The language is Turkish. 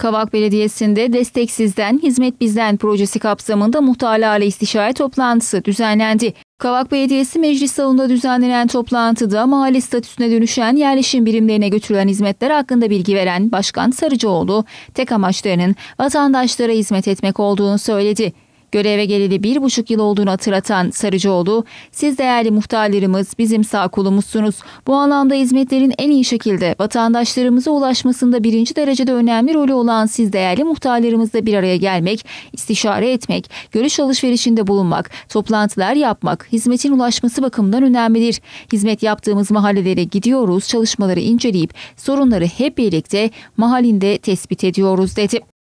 Kavak Belediyesi'nde Destek Sizden, Hizmet Bizden projesi kapsamında muhtarlarla istişare toplantısı düzenlendi. Kavak Belediyesi Meclis Salonu'nda düzenlenen toplantıda mahalle statüsüne dönüşen yerleşim birimlerine götürülen hizmetler hakkında bilgi veren Başkan Sarıcıoğlu, tek amaçlarının vatandaşlara hizmet etmek olduğunu söyledi. Göreve geleli bir buçuk yıl olduğunu hatırlatan Sarıcıoğlu, siz değerli muhtarlarımız bizim sağ kolumuzsunuz. Bu anlamda hizmetlerin en iyi şekilde vatandaşlarımıza ulaşmasında birinci derecede önemli rolü olan siz değerli muhtarlarımızla bir araya gelmek, istişare etmek, görüş alışverişinde bulunmak, toplantılar yapmak, hizmetin ulaşması bakımından önemlidir. Hizmet yaptığımız mahallelere gidiyoruz, çalışmaları inceleyip sorunları hep birlikte mahallinde tespit ediyoruz dedi.